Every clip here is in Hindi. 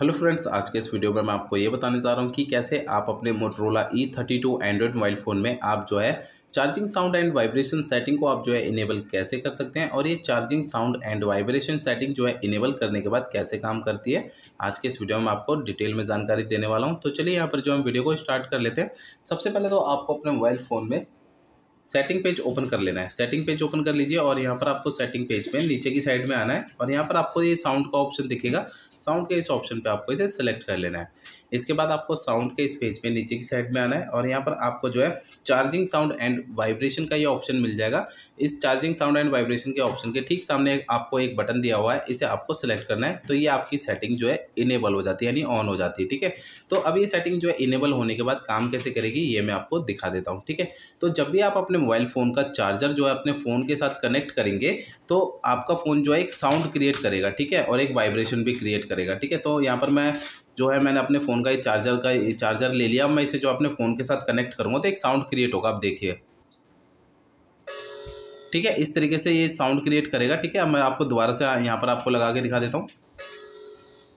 हेलो फ्रेंड्स आज के इस वीडियो में मैं आपको ये बताने जा रहा हूँ कि कैसे आप अपने Motorola E thirty two Android mobile phone में आप जो है charging sound and vibration setting को आप जो है इनेबल कैसे कर सकते हैं और ये charging sound and vibration setting जो है इनेबल करने के बाद कैसे काम करती है आज के इस वीडियो में आपको डिटेल में जानकारी देने वाला हूँ तो चलिए यहाँ पर जो हम वीडियो को स्टार्ट कर लेते हैं सबसे पहले तो आपको अपने मोबाइल फ़ोन में सेटिंग पेज ओपन कर लेना है सेटिंग पेज ओपन कर लीजिए और यहाँ पर आपको सेटिंग पेज पे नीचे की साइड में आना है और यहाँ पर आपको ये साउंड का ऑप्शन दिखेगा साउंड के इस ऑप्शन पे आपको इसे सेलेक्ट कर लेना है इसके बाद आपको साउंड के इस पेज पे नीचे की साइड में आना है और यहाँ पर आपको जो है चार्जिंग साउंड एंड वाइब्रेशन का ये ऑप्शन मिल जाएगा इस चार्जिंग साउंड एंड वाइब्रेशन के ऑप्शन के ठीक सामने आपको एक बटन दिया हुआ है इसे आपको सेलेक्ट करना है तो ये आपकी सेटिंग जो है इनेबल हो जाती है यानी ऑन हो जाती है ठीक है तो अब ये सेटिंग जो है इनेबल होने के बाद काम कैसे करेगी ये मैं आपको दिखा देता हूँ ठीक है तो जब भी आप अपने मोबाइल फ़ोन का चार्जर जो है अपने फ़ोन के साथ कनेक्ट करेंगे तो आपका फ़ोन जो है एक साउंड क्रिएट करेगा ठीक है और एक वाइब्रेशन भी क्रिएट करेगा ठीक है तो यहाँ पर मैं जो है मैंने अपने फ़ोन का ये चार्जर का ये चार्जर ले लिया मैं इसे जो अपने फ़ोन के साथ कनेक्ट करूँगा तो एक साउंड क्रिएट होगा आप देखिए ठीक है इस तरीके से ये साउंड क्रिएट करेगा ठीक है अब मैं आपको दोबारा से यहाँ पर आपको लगा के दिखा देता हूँ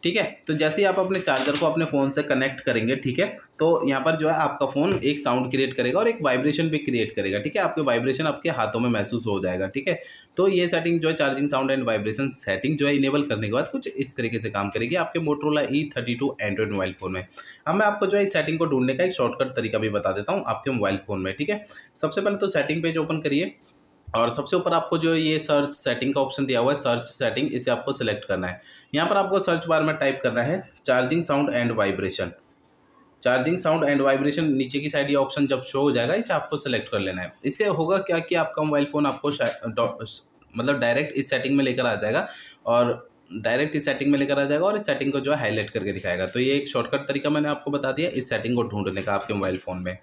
ठीक है तो जैसे ही आप अपने चार्जर को अपने फ़ोन से कनेक्ट करेंगे ठीक है तो यहाँ पर जो है आपका फ़ोन एक साउंड क्रिएट करेगा और एक वाइब्रेशन भी क्रिएट करेगा ठीक है आपके वाइब्रेशन आपके हाथों में महसूस हो जाएगा ठीक है तो ये सेटिंग जो है charging sound and vibration setting जो है इनेबल करने के बाद कुछ इस तरीके से काम करेगी आपके Motorola E thirty two Android mobile phone में अब मैं आपको जो है इस सेटिंग को ढूंढने का एक शॉर्टकट तरीका भी बता देता हूँ आपके मोबाइल फ़ोन में ठीक है सबसे पहले तो सेटिंग पेज ओपन करिए और सबसे ऊपर आपको जो ये सर्च सेटिंग का ऑप्शन दिया हुआ है सर्च सेटिंग इसे आपको सिलेक्ट करना है यहाँ पर आपको सर्च बार में टाइप करना है charging sound and vibration charging sound and vibration नीचे की साइड ये ऑप्शन जब शो हो जाएगा इसे आपको सेलेक्ट कर लेना है इससे होगा क्या कि आपका मोबाइल फ़ोन आपको मतलब डायरेक्ट इस सेटिंग में लेकर आ जाएगा और डायरेक्ट इस सेटिंग में लेकर आ जाएगा और इस सेटिंग को जो है हाईलाइट करके दिखाएगा तो ये एक शॉर्टकट तरीका मैंने आपको बता दिया इस सेटिंग को ढूंढने का आपके मोबाइल फ़ोन में